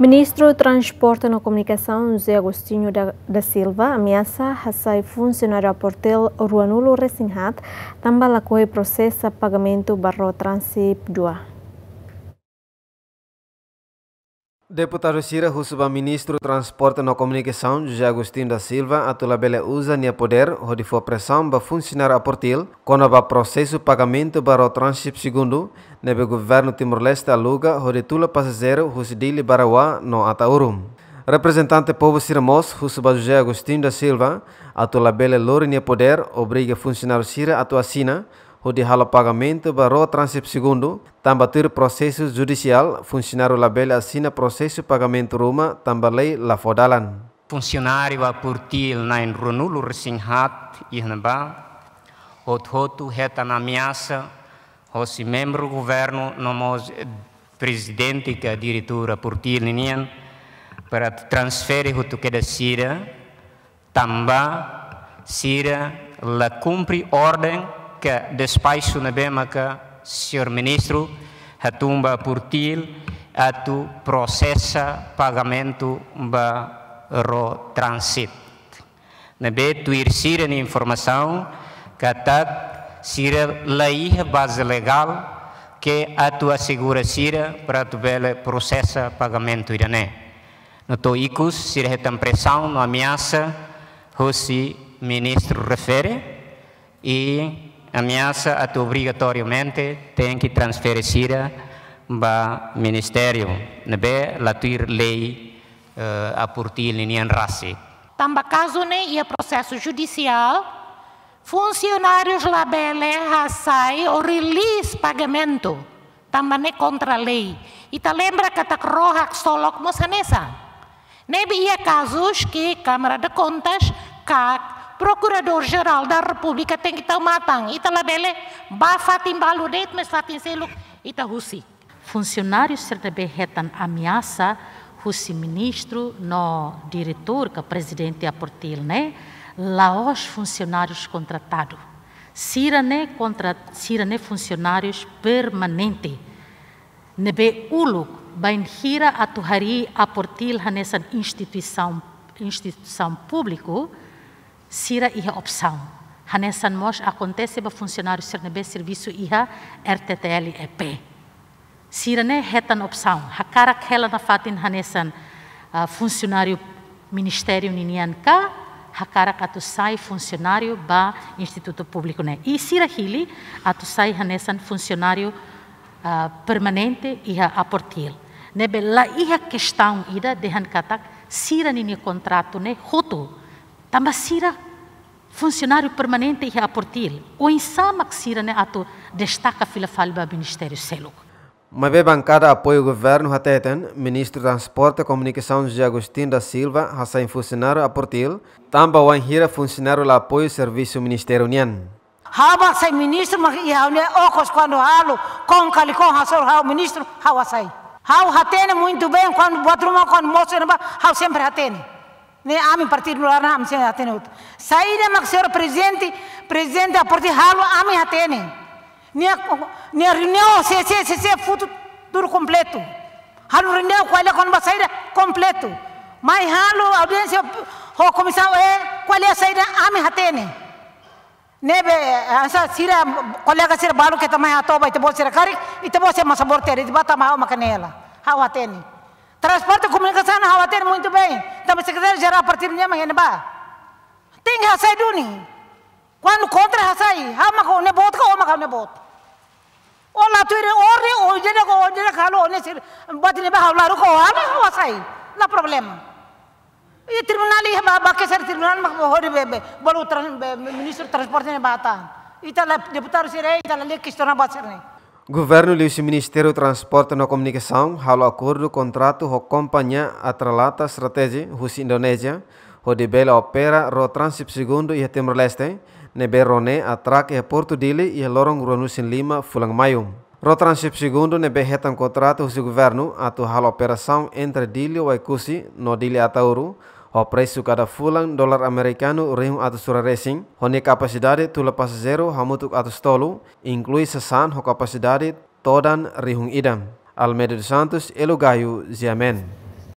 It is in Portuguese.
Ministro do Transporte e Comunicação, José Agostinho da, da Silva, ameaça a funcionário a portel Ruanulo Resinhat, também lacoi processa pagamento barro transip 2. Deputado Sira Husuba Ministro Transporte e Comunicação, José Agostinho da Silva, atula bela usa nia poder, onde for pressão para funcionar a portil, quando o processo pagamento para o Transship segundo, neve governo Timor-Leste aluga, onde tula passageiro Husidili Barawa no Ataurum. Representante povo Sirmos, Husuba José Agostinho da Silva, atula bela lori nia poder, obriga funcionário Sira a tua sina, de halo pagamento ba ro transip segundo tamba tir processo judicial funcionário labela assina processo pagamento ruma tamba lei la fodalan funcionário a portil na enronulu resinhat ihnba o hotu reta na ameaça hosi membro governo nomos presidente que a diretora portil nian para transferir o que da Síria, também Síria la cumpre ordem que despacho na BEMACA, Sr. Ministro, a tumba por til, tu processa pagamento ba ro transit. Na be tuir sira na informação, a sira lei base legal que atu assegura sira para tu bela processa pagamento irané. No to icus sira retam pressão, no ameaça, hosi ministro refere e ameaça a obrigatoriamente tem que transferir para o Ministério, né? La tua lei uh, a portir linha raci. Tamba caso nem ia processo judicial, funcionários labele sai o release pagamento, tamba ne contra lei. E ta tá lembra que ta tá croha solok mosanesa. Nebe ia casos que Câmara de Contas, CAC, Procurador-Geral da República tem que tomar tan. Ita labele, ba fatin baludet, mas fatin seluk, ita husi. Funcionários CDB retan ameaça, husi ministro, no diretor, que presidente aportil, é né? Laos funcionários contratados. Sirane contra Sirane funcionários permanente. Nebe uluk, bain hira tuhari aportil nessa instituição, instituição pública, sira iha opção. Hanessan Mosh acontece para funcionários CERNB serviço iha RTTL EP. Sira ne hetan opção. Hakara kela na fatin hanesan uh, ah, funcionário ministério ninian ka hakara atu sai funcionário ba instituto público ne. E sira hili atu sai hanesan funcionário uh, permanente iha aportil. Nebe la iha questão ida dehan katak sira nini contrato ne hotu sira funcionário permanente e aportil. O insama que sira né ato destaca fila falba Ministério Selo. Uma vez bancada apoio governo Hateten, então, ministro de Transporte e Comunicação de Agostinho da Silva, Hassan funcionário aportil, Também o anhira funcionário lá apoio serviço Ministério União. Haba sai ministro ma ia ne ocos quando halo com calicon hasor hau ministro hawa sai. Hao hatene muito bem quando botruma quando moço hao sempre hatene. Ne ami partito luar na am sing hatene Saire mak maksor presidente, presidente a partir halo ami hatene. Nia nia reunião se se se se futu duro completo. Halu reunião qual é quando saída completo. Mai halo audiência ho comissão é e, qual é saída ami hatene. Nebe asa sira colega sira balu que tamai atoba ite bo sira kari ite bo se masabor e tere bata mau makanela. Hau hatene. Transporte comunicação Hawatira muito bem. Também secretário-geral a partir de amanhã, ba. Tem do Duni. Quando contra Hassai, ama com nebot, com ama com nebot. Ola oh, tu ire orde, oh, orde oh, na orde na calo, ne sir, bati ne ba hawla ru ko ala Não há problema. Iya, e tribunal ia ba ba tribunal bebe, bolu tran ministro transporte ne bata. Itala deputado sirei, itala lekis tona bat sirei. Governo e o Ministério do Transporte e Comunicação halo acordo contrato ho companhia Atralata Strategy Rusi Indonésia ho dibela opera ro transip segundo ia Timor Leste neberone atrak ia e Porto Dili ia lorong Ronusin lima fulang mayum. Ro transip segundo nebe hetan contrato rusi governo atu halo operação entre Dili e Kusi no Dili Atauru O preço cada fulan dolar americano rihum atus sura racing, honi capacidade tula pas zero hamutuk atus tolu, inclui sesan ho capacidade todan rihum idam. Almeida dos Santos, Elugaio, Ziamen.